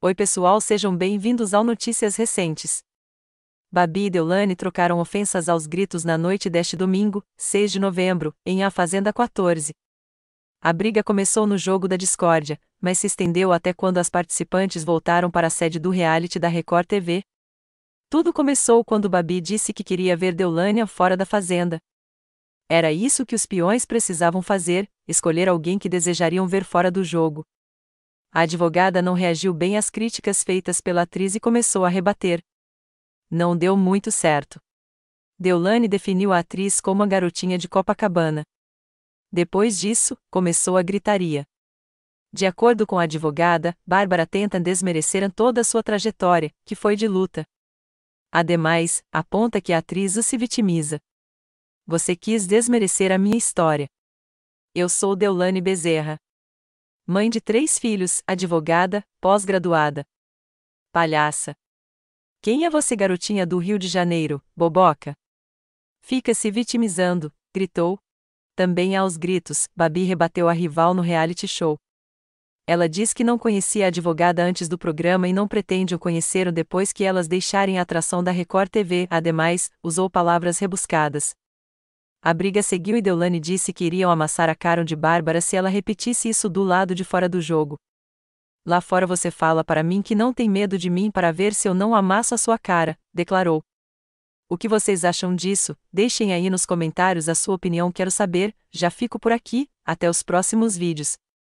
Oi pessoal, sejam bem-vindos ao Notícias Recentes. Babi e Deolane trocaram ofensas aos gritos na noite deste domingo, 6 de novembro, em A Fazenda 14. A briga começou no jogo da discórdia, mas se estendeu até quando as participantes voltaram para a sede do reality da Record TV. Tudo começou quando Babi disse que queria ver Deolane fora da fazenda. Era isso que os peões precisavam fazer, escolher alguém que desejariam ver fora do jogo. A advogada não reagiu bem às críticas feitas pela atriz e começou a rebater. Não deu muito certo. Deolane definiu a atriz como a garotinha de Copacabana. Depois disso, começou a gritaria. De acordo com a advogada, Bárbara tenta desmerecer toda a sua trajetória, que foi de luta. Ademais, aponta que a atriz o se vitimiza. Você quis desmerecer a minha história. Eu sou Deolane Bezerra. Mãe de três filhos, advogada, pós-graduada. Palhaça. Quem é você, garotinha do Rio de Janeiro, boboca? Fica se vitimizando, gritou. Também aos gritos, Babi rebateu a rival no reality show. Ela diz que não conhecia a advogada antes do programa e não pretende o conhecer depois que elas deixarem a atração da Record TV. Ademais, usou palavras rebuscadas, a briga seguiu e Deulane disse que iriam amassar a cara de Bárbara se ela repetisse isso do lado de fora do jogo. Lá fora você fala para mim que não tem medo de mim para ver se eu não amasso a sua cara, declarou. O que vocês acham disso? Deixem aí nos comentários a sua opinião, quero saber. Já fico por aqui, até os próximos vídeos.